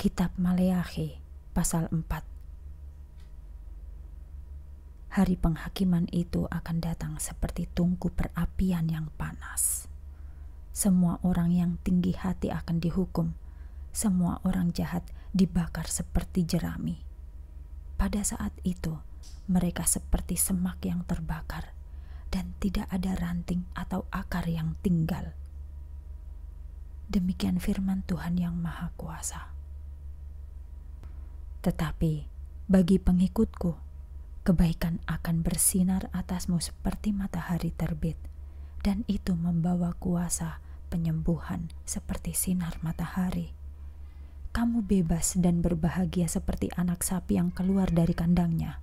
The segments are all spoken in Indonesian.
Kitab Maleakhi pasal 4 Hari penghakiman itu akan datang seperti tungku perapian yang panas. Semua orang yang tinggi hati akan dihukum. Semua orang jahat dibakar seperti jerami. Pada saat itu, mereka seperti semak yang terbakar dan tidak ada ranting atau akar yang tinggal. Demikian firman Tuhan yang Maha Kuasa. Tetapi bagi pengikutku, kebaikan akan bersinar atasmu seperti matahari terbit, dan itu membawa kuasa penyembuhan seperti sinar matahari. Kamu bebas dan berbahagia seperti anak sapi yang keluar dari kandangnya.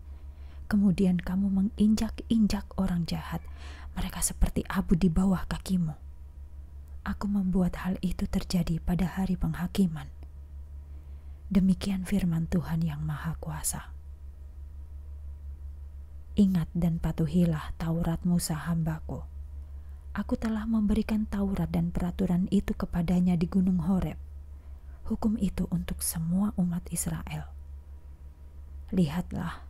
Kemudian kamu menginjak-injak orang jahat, mereka seperti abu di bawah kakimu. Aku membuat hal itu terjadi pada hari penghakiman. Demikian firman Tuhan yang Maha Kuasa. Ingat dan patuhilah Taurat Musa hambaku. Aku telah memberikan Taurat dan peraturan itu kepadanya di Gunung Horeb. Hukum itu untuk semua umat Israel. Lihatlah,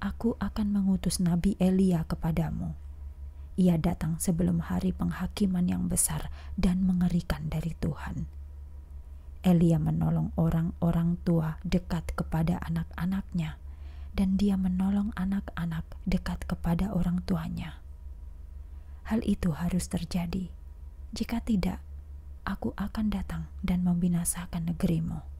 aku akan mengutus Nabi Elia kepadamu. Ia datang sebelum hari penghakiman yang besar dan mengerikan dari Tuhan. Elia menolong orang-orang tua dekat kepada anak-anaknya, dan dia menolong anak-anak dekat kepada orang tuanya. Hal itu harus terjadi. Jika tidak, aku akan datang dan membinasakan negerimu.